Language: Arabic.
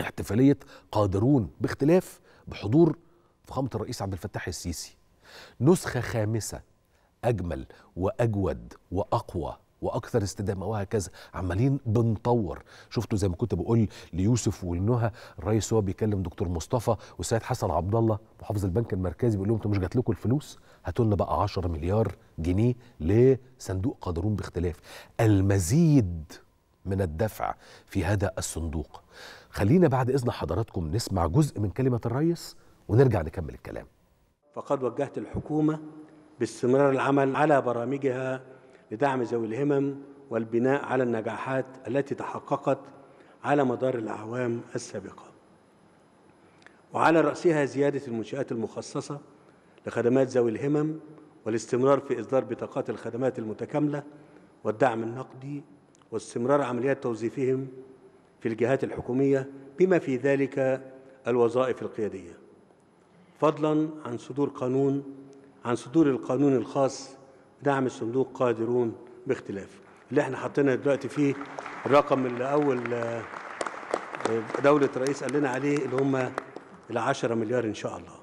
احتفاليه قادرون باختلاف بحضور فخامه الرئيس عبد الفتاح السيسي نسخه خامسه اجمل واجود واقوى واكثر استدامه وهكذا عمالين بنطور شفتوا زي ما كنت بقول ليوسف ولنهى الرئيس هو بيكلم دكتور مصطفى والسيد حسن عبد الله محافظ البنك المركزي بيقول لهم انتوا مش جات لكم الفلوس هاتوا لنا بقى 10 مليار جنيه لصندوق قادرون باختلاف المزيد من الدفع في هذا الصندوق خلينا بعد إذن حضراتكم نسمع جزء من كلمة الرئيس ونرجع نكمل الكلام فقد وجهت الحكومة باستمرار العمل على برامجها لدعم ذوي الهمم والبناء على النجاحات التي تحققت على مدار الأعوام السابقة وعلى رأسها زيادة المنشآت المخصصة لخدمات ذوي الهمم والاستمرار في إصدار بطاقات الخدمات المتكاملة والدعم النقدي واستمرار عمليات توظيفهم في الجهات الحكومية بما في ذلك الوظائف القيادية فضلا عن صدور قانون عن صدور القانون الخاص دعم الصندوق قادرون باختلاف اللي احنا حطينا دلوقتي فيه الرقم اللي أول آه، دولة رئيس قال لنا عليه اللي هم العشرة مليار إن شاء الله